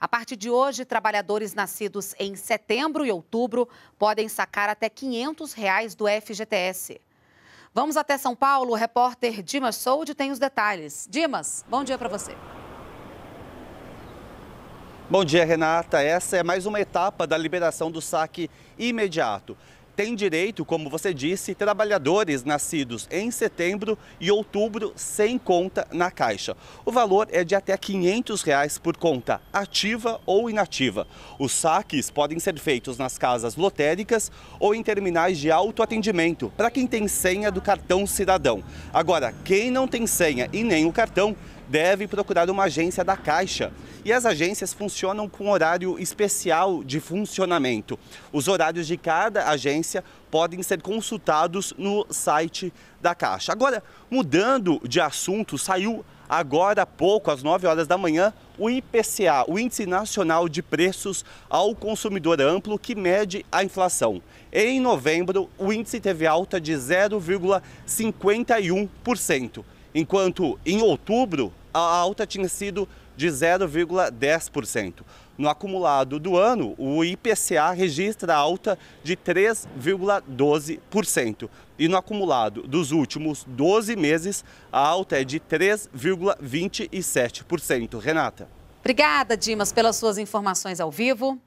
A partir de hoje, trabalhadores nascidos em setembro e outubro podem sacar até R$ 500 reais do FGTS. Vamos até São Paulo, o repórter Dimas Soude tem os detalhes. Dimas, bom dia para você. Bom dia, Renata. Essa é mais uma etapa da liberação do saque imediato tem direito, como você disse, trabalhadores nascidos em setembro e outubro sem conta na Caixa. O valor é de até R$ 500 reais por conta ativa ou inativa. Os saques podem ser feitos nas casas lotéricas ou em terminais de autoatendimento para quem tem senha do cartão cidadão. Agora, quem não tem senha e nem o cartão deve procurar uma agência da Caixa. E as agências funcionam com horário especial de funcionamento. Os horários de cada agência podem ser consultados no site da Caixa. Agora, mudando de assunto, saiu agora há pouco, às 9 horas da manhã, o IPCA, o Índice Nacional de Preços ao Consumidor Amplo, que mede a inflação. Em novembro, o índice teve alta de 0,51%, enquanto em outubro a alta tinha sido de 0,10%. No acumulado do ano, o IPCA registra alta de 3,12%. E no acumulado dos últimos 12 meses, a alta é de 3,27%. Renata. Obrigada, Dimas, pelas suas informações ao vivo.